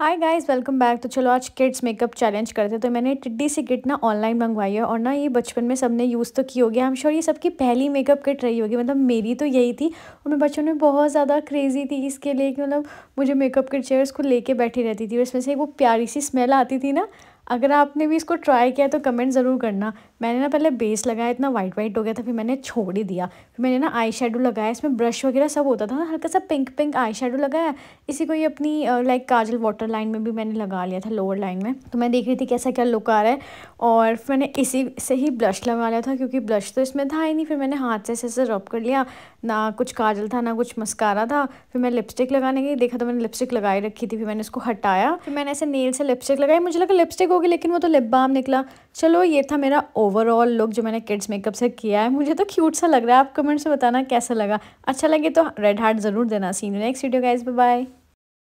hi guys welcome back तो चलो आज किड्स मेकअप चैलेंज करते हैं तो मैंने टिड्डी सी किट ना ऑनलाइन मंगवाई है और ना ये बचपन में सबने यूज़ तो की होगी आई एम श्योर ये सबकी पहली मेकअप किट रही होगी मतलब मेरी तो यही थी और मैं बचपन में बहुत ज़्यादा क्रेज़ी थी इसके लिए कि मतलब मुझे मेकअप किट चाहिए उसको लेके बैठी रहती थी और इसमें से वो प्यारी सी स्मेल आती थी ना अगर आपने भी इसको ट्राई किया तो कमेंट ज़रूर करना मैंने ना पहले बेस लगाया इतना वाइट वाइट हो गया था फिर मैंने छोड़ ही दिया फिर मैंने ना आई शेडो लगाया इसमें ब्रश वगैरह सब होता था ना हल्का सा पिंक पिंक आई शेडो लगाया इसी को ये अपनी लाइक काजल वाटर लाइन में भी मैंने लगा लिया था लोअर लाइन में तो मैं देख रही थी कैसा क्या लुक आ रहा है और फिर मैंने इसी से ही ब्लश लगा लिया था क्योंकि ब्लश तो इसमें था ही नहीं फिर मैंने हाथ से ऐसे ऐसे रब कर लिया ना कुछ काजल था ना कुछ मस्कारा था फिर मैं लिपस्टिक लगाने गई देखा तो मैंने लिपस्टिक लगाई रखी थी फिर मैंने उसको हटाया फिर मैंने ऐसे नील से लिपस्टिक लगाई मुझे लगा लिपस्टिक देखोगे लेकिन वो तो लिप बाम निकला चलो ये था मेरा ओवरऑल लुक जो मैंने किड्स मेकअप से किया है मुझे तो क्यूट सा लग रहा है आप कमेंट्स में बताना कैसा लगा अच्छा लगे तो रेड हार्ट ज़रूर देना see in next video guys bye